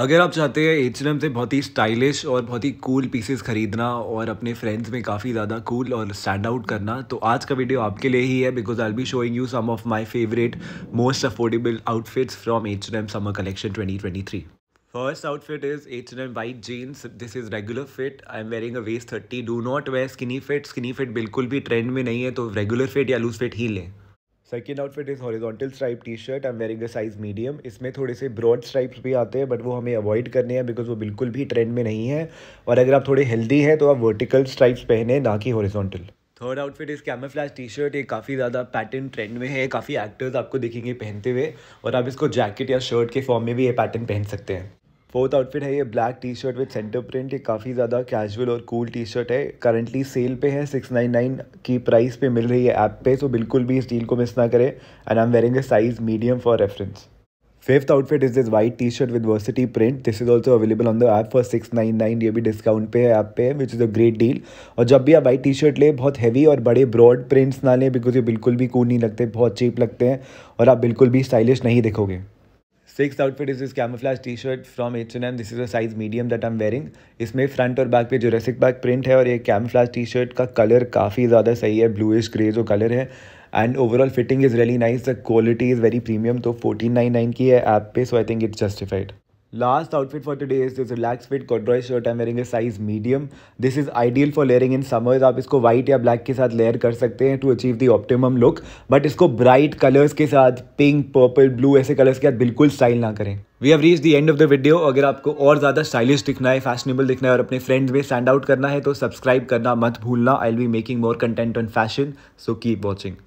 अगर आप चाहते हैं एच एन एम से बहुत ही स्टाइलिश और बहुत ही कूल पीसेस खरीदना और अपने फ्रेंड्स में काफ़ी ज़्यादा कूल और स्टैंड आउट करना तो आज का वीडियो आपके लिए ही है because I be showing you some of my favourite most affordable outfits from H N M summer collection 2023 is H N M white jeans this is regular fit I am wearing a waist thirty do not wear skinny fit skinny fit बिल्कुल भी trend में नहीं है तो regular fit या loose fit ही लें second outfit is horizontal stripe T shirt am wearing a size medium इसमें थोड़े से ब्रॉड स्ट्राइप्स भी आते हैं बट वो हमें अवॉइड करने हैं बिकॉज वो बिल्कुल भी ट्रेंड में नहीं है और अगर आप थोड़े हेल्दी हैं तो आप वर्टिकल स्ट्राइप्स पहने ना कि horizontal third outfit is flash T shirt ये काफ़ी ज़्यादा पैटर्न ट्रेंड में है काफ़ी एक्टर्स आपको देखेंगे पहनते हुए और आप इसको जैकेट या शर्ट के फॉर्म में भी ये पैटर्न पहन सकते हैं फोर्थ आउटफिट है ये black T shirt with centre print ये काफ़ी ज़्यादा कैजुअल और कूल टी शर्ट है करंटली सेल पे है सिक्स नाइन नाइन की प्राइस पे मिल रही है ऐप पे सो तो बिल्कुल भी इस डील को मिस ना करें and I am wearing a size medium for reference fifth outfit is this white T shirt with varsity print this is also available on the app for six nine nine ये भी discount पे है app पे which is a great deal और जब भी आप white T shirt लें बहुत हैवी और बड़े ब्रॉड प्रिंट्स ना लें बिकॉज ये बिल्कुल भी कूल नहीं लगते बहुत चीप लगते हैं और आप बिल्कुल भी स्टाइलिश नहीं दिखोगे six is outfit is this camouflage t-shirt from H&M. This is a size medium that I'm wearing इसमें फ्रंट और बैक पे जोरेसिक बैक प्रिंट है और ये कैमफ्लाज टी शर्ट का कलर काफ़ी ज़्यादा सही है ब्लूइश ग्रे जो कलर है and overall fitting is really nice the quality is very premium तो फोर्टीन नाइन नाइन की है ऐप पे so I think it's justified Last outfit for today is this relaxed fit corduroy shirt. I'm wearing a size medium. This is ideal for layering in summers. आप इसको white या black के साथ layer कर सकते हैं to achieve the optimum look. But इसको bright colors के साथ pink, purple, blue ऐसे colors के साथ बिल्कुल style ना करें we have reach the end of the video अगर आपको और ज़्यादा स्टाइलिश दिखना है फैशनेबल दिखना है और अपने फ्रेंड्स में स्टैंड आउट करना है तो सब्सक्राइब करना मत भूलना I will be making more content on fashion so keep watching